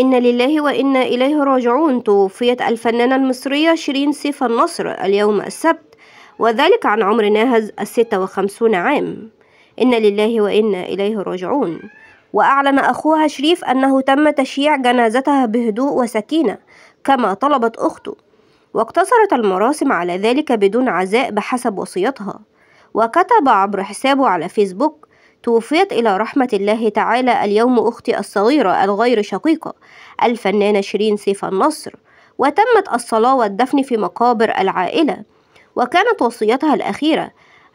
إن لله وإنا إليه راجعون توفيت الفنانة المصرية شيرين سيف النصر اليوم السبت وذلك عن عمر ناهز الستة وخمسون عام إن لله وإنا إليه راجعون وأعلن أخوها شريف أنه تم تشييع جنازتها بهدوء وسكينة كما طلبت أخته واقتصرت المراسم على ذلك بدون عزاء بحسب وصيتها وكتب عبر حسابه على فيسبوك توفيت إلى رحمة الله تعالى اليوم أختي الصغيرة الغير شقيقة الفنانة شيرين سيف النصر وتمت الصلاة والدفن في مقابر العائلة وكانت وصيتها الأخيرة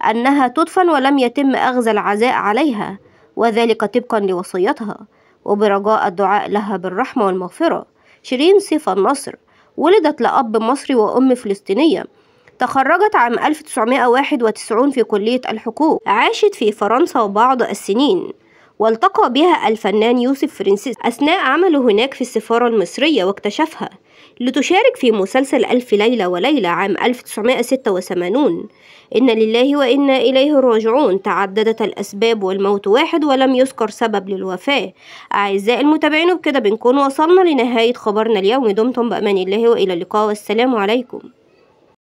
أنها تدفن ولم يتم أخذ العزاء عليها وذلك طبقا لوصيتها وبرجاء الدعاء لها بالرحمة والمغفرة شيرين سيف النصر ولدت لأب مصري وأم فلسطينية تخرجت عام 1991 في كلية الحقوق عاشت في فرنسا بعض السنين والتقى بها الفنان يوسف فرنسيس أثناء عمله هناك في السفارة المصرية واكتشفها لتشارك في مسلسل ألف ليلة وليلة عام 1986 إن لله وإنا إليه راجعون تعددت الأسباب والموت واحد ولم يذكر سبب للوفاة أعزائي المتابعين بكده بنكون وصلنا لنهاية خبرنا اليوم دمتم بأمان الله وإلى اللقاء والسلام عليكم